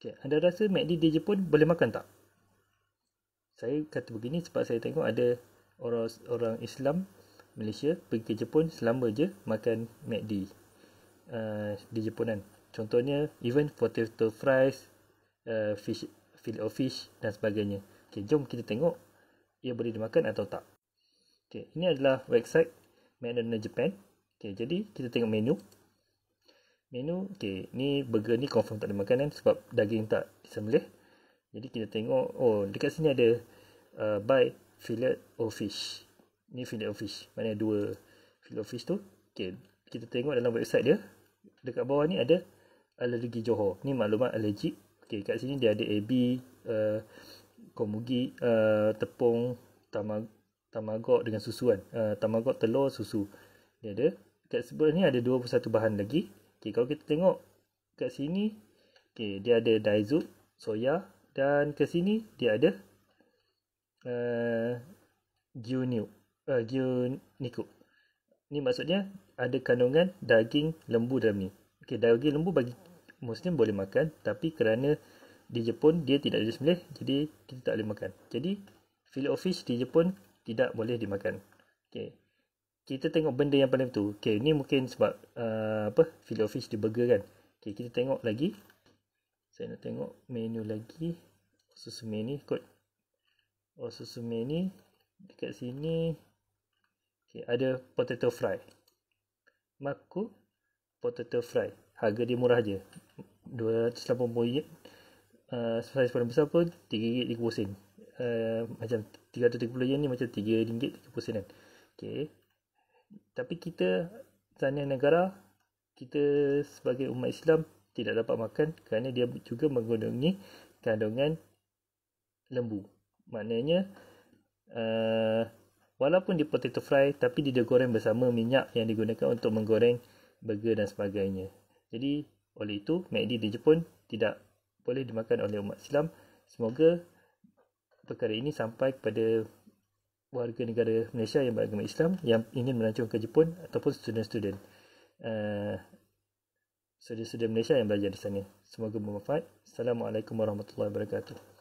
Okay, anda rasa MACD di Jepun boleh makan tak? Saya kata begini sebab saya tengok ada orang orang Islam Malaysia pergi ke Jepun selama je makan MACD uh, di Jepun kan. Contohnya even potato fries, uh, fish fillet of fish dan sebagainya. Okay, jom kita tengok ia boleh dimakan atau tak. Okay, ini adalah website McDonald's Japan. Okay, jadi kita tengok menu menu okey ni burger ni confirm tak ada makanan sebab daging tak disembelih jadi kita tengok oh dekat sini ada uh, buy fillet o fish ni fillet o fish mana dua fillet o fish tu okey kita tengok dalam website dia dekat bawah ni ada alergi johor ni maklumat alergi okey dekat sini dia ada ab uh, komugi uh, tepung tamag tamagot dengan susuan kan uh, tamagot telur susu dia ada dekat sebelah ni ada 21 bahan lagi Okey, kalau kita tengok kat sini, okey, dia ada daizu soya dan ke sini dia ada uh, gyu niu, uh, Ni maksudnya ada kandungan daging lembu dalam ni. Okey, daging lembu bagi Muslim boleh makan tapi kerana di Jepun dia tidak disembelih jadi kita tak boleh makan. Jadi fillet of fish di Jepun tidak boleh dimakan. Okey kita tengok benda yang paling tu. Okay, ni mungkin sebab uh, apa? Fillet of fish dia burger kan. Okay, kita tengok lagi. Saya nak tengok menu lagi. Osusume oh, ni kot. Osusume oh, ni dekat sini. Okay, ada potato fry. Maku potato fry. Harga dia murah je. 280 ringgit. Uh, saiz paling besar pun 3 ringgit 30 sen. Uh, macam 330 yen ni macam 3 ringgit 30 sen kan. Okay tapi kita sana negara kita sebagai umat Islam tidak dapat makan kerana dia juga mengandungi kandungan lembu. Maknanya uh, walaupun di potato fry tapi dia goreng bersama minyak yang digunakan untuk menggoreng burger dan sebagainya. Jadi oleh itu MACD di Jepun tidak boleh dimakan oleh umat Islam. Semoga perkara ini sampai kepada warga negara Malaysia yang beragama Islam yang ingin melancong ke Jepun ataupun student-student uh, eh, student-student Malaysia yang belajar di sana. Semoga bermanfaat. Assalamualaikum warahmatullahi wabarakatuh.